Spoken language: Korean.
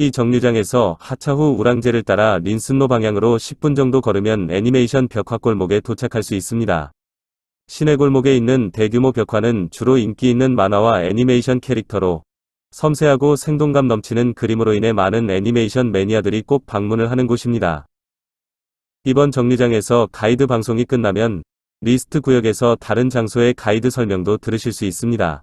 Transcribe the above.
이 정류장에서 하차후 우랑제를 따라 린슨로 방향으로 10분 정도 걸으면 애니메이션 벽화 골목에 도착할 수 있습니다. 시내 골목에 있는 대규모 벽화는 주로 인기 있는 만화와 애니메이션 캐릭터로 섬세하고 생동감 넘치는 그림으로 인해 많은 애니메이션 매니아들이 꼭 방문을 하는 곳입니다. 이번 정류장에서 가이드 방송이 끝나면 리스트 구역에서 다른 장소의 가이드 설명도 들으실 수 있습니다.